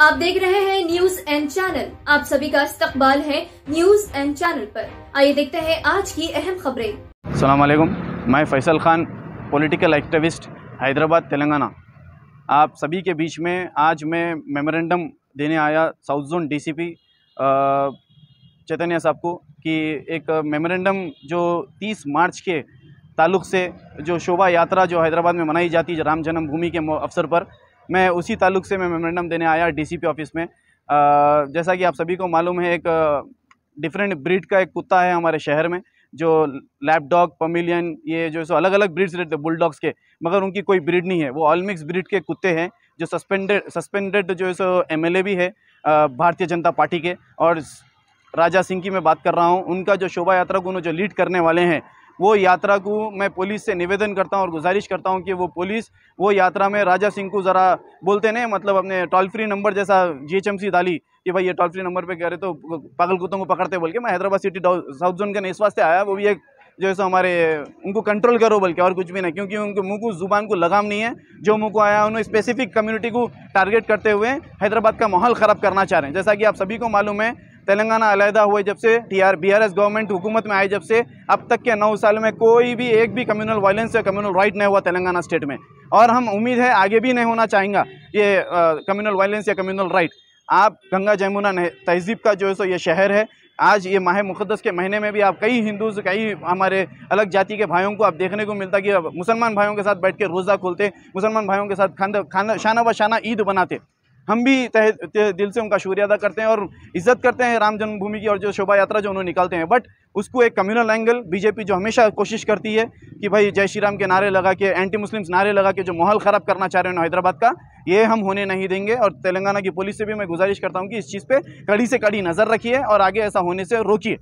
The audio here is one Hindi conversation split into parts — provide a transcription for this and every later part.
आप देख रहे हैं न्यूज एंड चैनल आप सभी का इस्तकबाल है न्यूज एंड चैनल पर आइए देखते हैं आज की अहम खबरें सलामकुम मैं फैसल खान पॉलिटिकल एक्टिविस्ट हैदराबाद तेलंगाना आप सभी के बीच में आज मैं मेमोरेंडम देने आया साउथ जोन डीसीपी चैतन्य साहब को कि एक मेमोरेंडम जो 30 मार्च के ताल्लुक़ से जो शोभा यात्रा जो हैदराबाद में मनाई जाती है राम जन्मभूमि के अवसर पर मैं उसी ताल्लुक से मैं मेमोरेंडम देने आया डीसीपी ऑफिस में आ, जैसा कि आप सभी को मालूम है एक डिफरेंट ब्रीड का एक कुत्ता है हमारे शहर में जो लैपडॉग पमिलियन ये जो सो अलग अलग ब्रीड्स रहते हैं बुलडॉग्स के मगर उनकी कोई ब्रीड नहीं है वो ऑलमिक्स ब्रीड के कुत्ते हैं जो सस्पेंडेड सस्पेंडेड जो है सो एम भी है भारतीय जनता पार्टी के और राजा सिंह की मैं बात कर रहा हूँ उनका जो शोभा यात्रा को उन्होंने जो लीड करने वाले हैं वो यात्रा को मैं पुलिस से निवेदन करता हूँ और गुजारिश करता हूँ कि वो पुलिस वो यात्रा में राजा सिंह को ज़रा बोलते नहीं मतलब अपने टोल फ्री नंबर जैसा जी डाली कि भाई ये टोल फ्री नंबर पर कह रहे तो पागल कुत्तों को पकड़ते बोल के मैं हैदराबाद सिटी साउथ जोन का इस वास्ते आया वो भी एक जो है सो हमारे उनको कंट्रोल करो बल्कि और कुछ भी नहीं क्योंकि उनके मुंह को ज़ुबान को लगाम नहीं है जो मुंह को आया उन्होंने स्पेसिफिक कम्युनिटी को टारगेट करते हुए हैदराबाद का माहौल ख़राब करना चाह रहे हैं जैसा कि आप सभी को मालूम है तेलंगाना अलहदा हुए जब से T R B R S government हुकूमत में आए जब से अब तक के नौ साल में कोई भी एक भी कम्यूनल वायलेंस या कम्यूनल राइट नहीं हुआ तेलंगाना स्टेट में और हम उम्मीद है आगे भी नहीं होना चाहेंगे ये कम्यूनल वायलेंस या कम्यूनल राइट आप गंगा जमुना तहजीब का जो है सो ये शहर है आज ये माह मुकदस के महीने में भी आप कई हिंदू कई हमारे अलग जाति के भाइयों को आप देखने को मिलता कि मुसलमान भाइयों के साथ बैठ के रोज़ा खोलते मुसलमान भाइयों के साथ खाना खाना शाना व शाना ईद बनाते हम भी तह, दिल से उनका शुक्रिया अदा करते हैं और इज्जत करते हैं राम जन्मभूमि की और जो शोभा यात्रा जो उन्होंने निकालते हैं बट उसको एक कम्युनल एंगल बीजेपी जो हमेशा कोशिश करती है कि भाई जय श्री राम के नारे लगा के एंटी मुस्लिम्स नारे लगा के जो माहौल ख़राब करना चाह रहे हैं हैदराबाद का ये हम होने नहीं देंगे और तेलंगाना की पुलिस से भी मैं गुजारिश करता हूँ कि इस चीज़ पर कड़ी से कड़ी नज़र रखिए और आगे ऐसा होने से रोकिए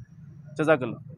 जजाकल्ला